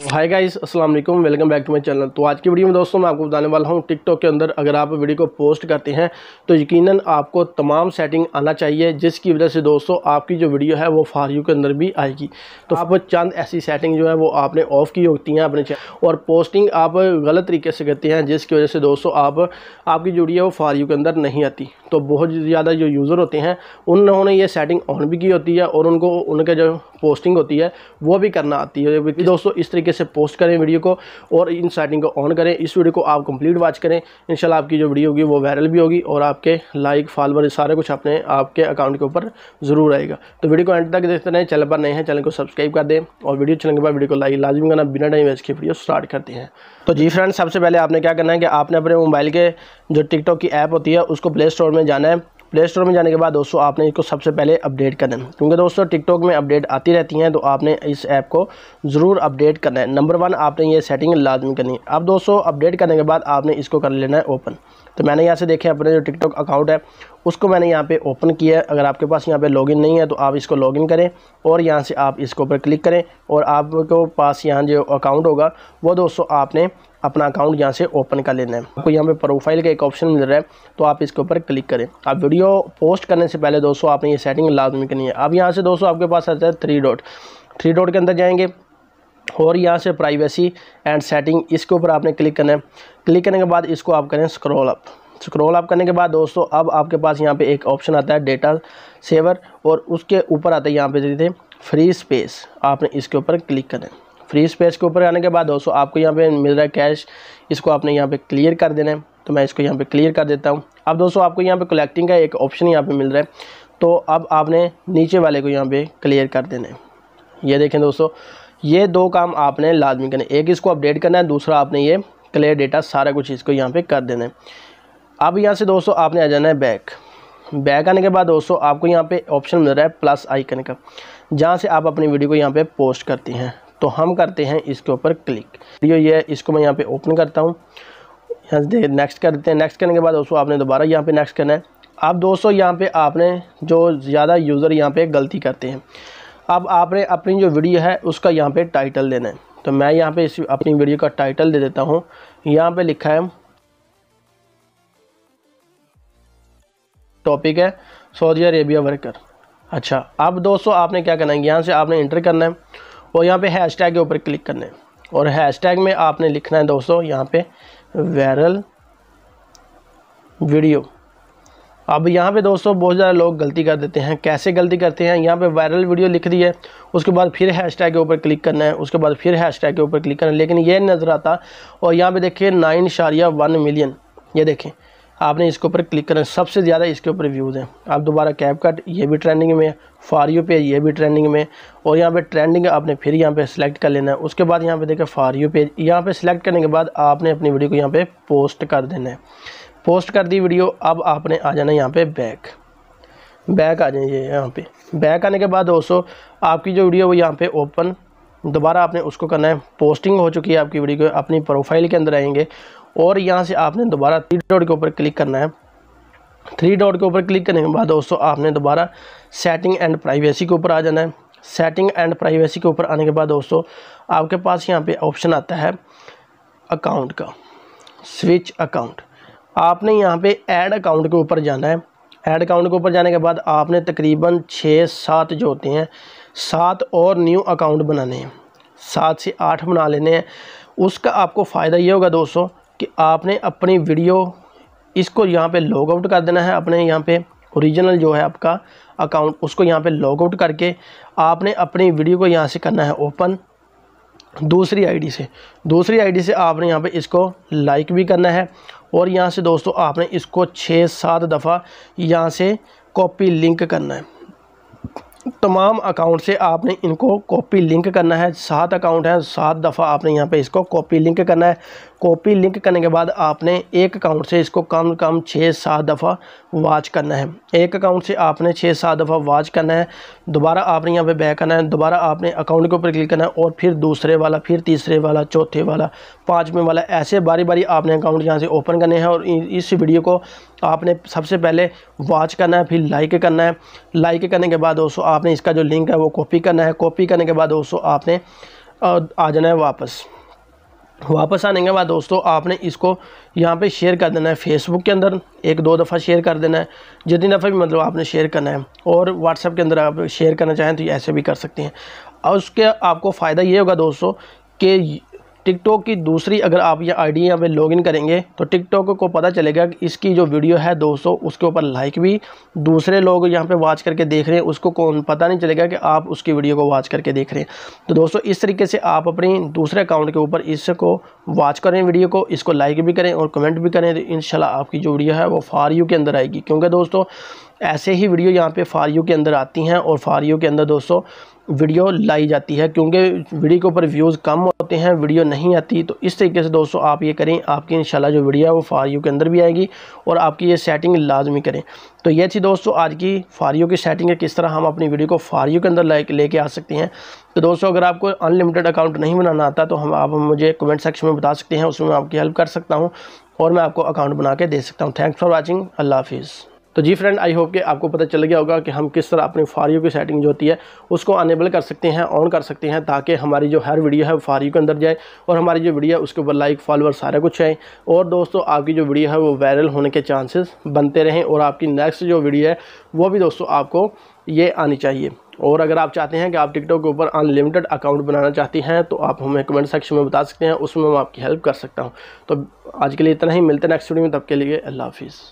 तो हाय गाइस अस्सलाम वालेकुम welcome back to my channel तो आज की वीडियो में दोस्तों मैं आपको बताने वाला हूँ टिकटॉक के अंदर अगर आप वीडियो को पोस्ट करते हैं तो यकीनन आपको तमाम सेटिंग आना चाहिए जिसकी वजह से दोस्तों आपकी जो वीडियो है वो फार यू के अंदर भी आएगी तो आप चंद ऐसी सेटिंग जो है वो आपने ऑफ़ की होती हैं अपने और पोस्टिंग आप गलत तरीके से करते हैं जिसकी वजह से दोस्तों आप आपकी जो वीडियो है वो फार यू के अंदर नहीं आती तो बहुत ज़्यादा जो यूज़र होते हैं उन्होंने ये सेटिंग ऑन भी की होती है और उनको उनके जो पोस्टिंग होती है वो भी करना आती है दोस्तों इस तरीके से पोस्ट करें वीडियो को और इन सेटिंग को ऑन करें इस वीडियो को आप कंप्लीट वॉच करें इन आपकी जो वीडियो होगी वो वायरल भी होगी और आपके लाइक फॉलोवर सारे कुछ अपने आपके अकाउंट के ऊपर ज़रूर आएगा तो वीडियो को एंड तक देखते रहें चैनल पर नए हैं चैनल को सब्सक्राइब कर दें और वीडियो चलने के बाद वीडियो को लाइक लाजमी करना बिना टाइम वेस्ट के वीडियो स्टार्ट करते हैं तो जी फ्रेंड सबसे पहले आपने क्या करना है कि आपने अपने मोबाइल के जो टिकटॉक की ऐप होती है उसको प्ले स्टोर में जाना है प्ले स्टोर में जाने के बाद दोस्तों आपने इसको सबसे पहले अपडेट करना है क्योंकि दोस्तों टिकटॉक में अपडेट आती रहती हैं तो आपने इस ऐप को ज़रूर अपडेट करना है नंबर वन आपने ये सेटिंग लाजमी करनी है अब दोस्तों अपडेट करने के बाद आपने इसको कर लेना है ओपन तो मैंने यहाँ से देखे अपने जो टिकटॉक अकाउंट है उसको मैंने यहाँ पे ओपन किया है अगर आपके पास यहाँ पे लॉगिन नहीं है तो आप इसको लॉगिन करें और यहाँ से आप इसके ऊपर क्लिक करें और आपको पास यहाँ जो अकाउंट होगा वो दोस्तों आपने अपना अकाउंट यहाँ से ओपन कर लेना है आपको यहाँ पे प्रोफाइल का एक ऑप्शन मिल रहा है तो आप इसके ऊपर क्लिक करें आप वीडियो पोस्ट करने से पहले दोस्तों आपने ये सेटिंग लाजमी करनी है अब यहाँ से दोस्तों आपके पास आता है थ्री डॉट थ्री डॉट के अंदर जाएंगे और यहाँ से प्राइवेसी एंड सेटिंग इसके ऊपर आपने क्लिक करना है क्लिक करने के बाद इसको आप करें स्क्रॉल अप स्क्रॉल अप करने के बाद दोस्तों अब आपके पास यहाँ पे एक ऑप्शन आता है डेटा सेवर और उसके ऊपर आता है यहाँ पे देते फ्री स्पेस आपने इसके ऊपर क्लिक करें फ्री स्पेस के ऊपर आने के बाद दोस्तों आपको यहाँ पे मिल रहा है कैश इसको आपने यहाँ पे क्लियर कर देना है तो मैं इसको यहाँ पे क्लियर कर देता हूँ अब दोस्तों आपको यहाँ पे कलेक्टिंग का एक ऑप्शन यहाँ पे मिल रहा है तो अब आपने नीचे वाले को यहाँ पे क्लियर कर देना है ये देखें दोस्तों ये दो काम आपने लाजमी करना है एक इसको अपडेट करना है दूसरा आपने ये क्लियर डेटा सारा कुछ इसको यहाँ पर कर देना है अब यहाँ से दोस्तों आपने आ जाना है बैक बैक आने के बाद दोस्तों आपको यहाँ पे ऑप्शन मिल रहा है प्लस आइकन का जहाँ से आप अपनी वीडियो को यहाँ पे पोस्ट करती हैं तो हम करते हैं इसके ऊपर क्लिक वीडियो ये है इसको मैं यहाँ पे ओपन करता हूँ यहाँ से नेक्स्ट देते हैं नेक्स्ट करने के बाद दोस्तों आपने दोबारा यहाँ पे नेक्स्ट करना है अब दोस्तों यहाँ पे आपने जो ज़्यादा यूज़र यहाँ पे गलती करते हैं अब आपने अपनी जो वीडियो है उसका यहाँ पर टाइटल देना है तो मैं यहाँ पे इस अपनी वीडियो का टाइटल दे देता हूँ यहाँ पर लिखा है टॉपिक है सऊदी अरेबिया वर्कर अच्छा अब दोस्तों आपने क्या करना है यहाँ से आपने इंटर करना है और यहाँ पे टैग के ऊपर क्लिक करना है और हैशटैग में आपने लिखना है दोस्तों यहाँ पे वायरल वीडियो अब यहाँ पे दोस्तों बहुत ज़्यादा लोग गलती कर देते हैं कैसे गलती करते हैं यहाँ पे वायरल वीडियो लिख दी है उसके बाद फिर हैशटैग के ऊपर क्लिक करना है उसके बाद फिर हैशटैग के ऊपर क्लिक करना है लेकिन ये नज़र आता और यहाँ पे देखिए नाइन शारिया वन मिलियन ये देखें आपने इसके ऊपर क्लिक करना सबसे ज़्यादा इसके ऊपर व्यूज़ हैं आप दोबारा कैप कट ये भी ट्रेंडिंग में फार यू पेज ये भी ट्रेंडिंग में और यहाँ पे ट्रेंडिंग आपने फिर यहाँ पे सिलेक्ट कर लेना है उसके बाद यहाँ पे देखें फार यू पेज यहाँ पे सिलेक्ट करने के बाद आपने अपनी वीडियो को यहाँ पर पोस्ट कर देना है पोस्ट कर दी वीडियो अब आपने आ जाना यहाँ पे बैक बैक आ जाइए यहाँ पर बैक आने के बाद दोस्तों आपकी जो वीडियो वो यहाँ पर ओपन दोबारा आपने उसको करना है पोस्टिंग हो चुकी है आपकी वीडियो को अपनी प्रोफाइल के अंदर आएंगे और यहाँ से आपने दोबारा थ्री डॉट के ऊपर क्लिक करना है थ्री डॉट के ऊपर क्लिक करने के बाद दोस्तों आपने दोबारा सेटिंग एंड प्राइवेसी के ऊपर आ जाना है सेटिंग एंड प्राइवेसी के ऊपर आने के बाद दोस्तों आपके पास यहाँ पे ऑप्शन आता है अकाउंट का स्विच अकाउंट आपने यहाँ पे ऐड अकाउंट के ऊपर जाना है ऐड अकाउंट के ऊपर जाने के बाद आपने तकरीबन छः सात जो होते हैं सात और न्यू अकाउंट बनाने हैं सात से आठ बना लेने हैं उसका आपको फ़ायदा ये होगा दोस्तों कि आपने अपनी वीडियो इसको यहाँ पे लॉग आउट कर देना है अपने यहाँ पे ओरिजिनल जो है आपका अकाउंट उसको यहाँ पे लॉग आउट करके आपने अपनी वीडियो को यहाँ से करना है ओपन दूसरी आईडी से दूसरी आईडी से आपने यहाँ पे इसको लाइक भी करना है और यहाँ से दोस्तों आपने इसको छः सात दफ़ा यहाँ से कॉपी लिंक करना है तमाम अकाउंट से आपने इनको कॉपी लिंक करना है सात अकाउंट हैं सात दफ़ा आपने यहाँ पे इसको कॉपी लिंक करना है कॉपी लिंक करने के बाद आपने एक अकाउंट से इसको कम कम छः सात दफ़ा वाच करना है एक अकाउंट से आपने छः सात दफ़ा वाच करना है दोबारा आपने यहाँ पे बैक करना है दोबारा आपने अकाउंट के ऊपर क्लिक करना है और फिर दूसरे वाला फिर तीसरे वाला चौथे वाला पाँचवें वाला ऐसे बारी बारी आपने अकाउंट यहाँ से ओपन करने हैं और इस वीडियो को आपने सबसे पहले वाच करना है फिर लाइक करना है लाइक करने के बाद दोस्तों आपने इसका जो लिंक है वो कॉपी करना है कॉपी करने के बाद दोस्तों आपने आ जाना है वापस वापस आने के बाद दोस्तों आपने इसको यहाँ पे शेयर कर देना है फेसबुक के अंदर एक दो दफ़ा शेयर कर देना है जितनी दफ़ा भी मतलब आपने शेयर करना है और व्हाट्सएप के अंदर आप शेयर करना चाहें तो ऐसे भी कर सकते हैं और उसके आपको फ़ायदा ये होगा दोस्तों कि टिकटॉक की दूसरी अगर आप ये आईडी डी यहाँ पर लॉगिन करेंगे तो टिकटॉक को पता चलेगा कि इसकी जो वीडियो है 200 उसके ऊपर लाइक भी दूसरे लोग यहाँ पे वॉच करके देख रहे हैं उसको कौन पता नहीं चलेगा कि आप उसकी वीडियो को वॉच करके देख रहे हैं तो दोस्तों इस तरीके से आप अपनी दूसरे अकाउंट के ऊपर इसको वॉच करें वीडियो को इसको लाइक भी करें और कमेंट भी करें तो इन आपकी जो वीडियो है वो फार यू के अंदर आएगी क्योंकि दोस्तों ऐसे ही वीडियो यहाँ पर फार यू के अंदर आती हैं और फार यू के अंदर दोस्तों वीडियो लाई जाती है क्योंकि वीडियो के ऊपर व्यूज़ कम होते हैं वीडियो नहीं आती तो इस तरीके से दोस्तों आप ये करें आपकी इंशाल्लाह जो वीडियो है वो फार यू के अंदर भी आएगी और आपकी ये सेटिंग लाजमी करें तो ये थी दोस्तों आज की फार यू की सेटिंग है किस तरह हम अपनी वीडियो को फार यू के अंदर लेके आ सकते हैं तो दोस्तों अगर आपको अनलिमिटेड अकाउंट नहीं बनाना आता तो हम आप मुझे कमेंट सेक्शन में बता सकते हैं उसमें मैं आपकी हेल्प कर सकता हूँ और मैं आपको अकाउंट बना के दे सकता हूँ थैंक्स फॉर वॉचिंग अल्लाह हाफिज़ तो जी फ्रेंड आई होप कि आपको पता चल गया होगा कि हम किस तरह अपनी फारियो की सेटिंग जो होती है उसको अनेबल कर सकते हैं ऑन कर सकते हैं ताकि हमारी जो हर वीडियो है वो फारियो के अंदर जाए और हमारी जो वीडियो है उसके ऊपर लाइक फॉलोअर सारा कुछ आए और दोस्तों आपकी जो वीडियो है वो वायरल होने के चांसेस बनते रहें और आपकी नेक्स्ट जो वीडियो है वो भी दोस्तों आपको ये आनी चाहिए और अगर आप चाहते हैं कि आप टिकटॉक के ऊपर अनलिमिटेड अकाउंट बनाना चाहती हैं तो आप हमें कमेंट सेक्शन में बता सकते हैं उसमें मैं आपकी हेल्प कर सकता हूँ तो आज के लिए इतना ही मिलते हैं नेक्स्ट वीडियो में तब के लिए अल्लाह हाफिज़